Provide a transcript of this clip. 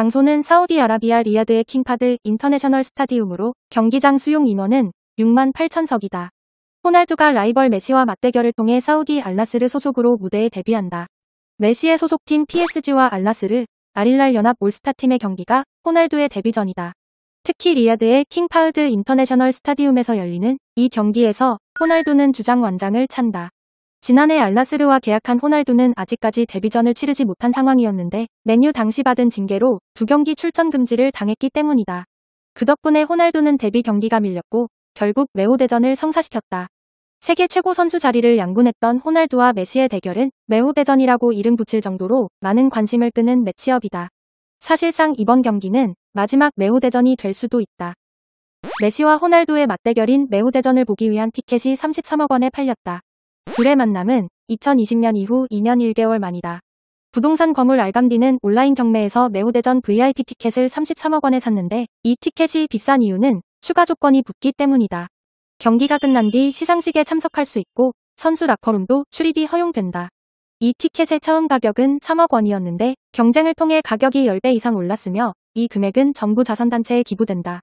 장소는 사우디아라비아 리야드의 킹파드 인터내셔널 스타디움으로 경기장 수용 인원은 6만 8천석이다. 호날두가 라이벌 메시와 맞대결을 통해 사우디 알라스르 소속으로 무대에 데뷔한다. 메시의 소속팀 PSG와 알라스르, 아릴랄 연합 올스타팀의 경기가 호날두의 데뷔전이다. 특히 리야드의 킹파우드 인터내셔널 스타디움에서 열리는 이 경기에서 호날두는 주장 완장을 찬다. 지난해 알라스르와 계약한 호날두는 아직까지 데뷔전을 치르지 못한 상황이었는데 맨유 당시 받은 징계로 두 경기 출전 금지를 당했기 때문이다. 그 덕분에 호날두는 데뷔 경기가 밀렸고 결국 메오 대전을 성사시켰다. 세계 최고 선수 자리를 양분했던 호날두와 메시의 대결은 메오 대전이라고 이름 붙일 정도로 많은 관심을 끄는 매치업이다. 사실상 이번 경기는 마지막 메오 대전이 될 수도 있다. 메시와 호날두의 맞대결인 메오 대전을 보기 위한 티켓이 33억 원에 팔렸다. 둘의 만남은 2020년 이후 2년 1개월 만이다. 부동산 거물 알감디는 온라인 경매에서 매우대전 VIP 티켓을 33억 원에 샀는데 이 티켓이 비싼 이유는 추가 조건이 붙기 때문이다. 경기가 끝난 뒤 시상식에 참석할 수 있고 선수 라커룸도 출입이 허용된다. 이 티켓의 처음 가격은 3억 원이었는데 경쟁을 통해 가격이 10배 이상 올랐으며 이 금액은 정부 자선단체에 기부된다.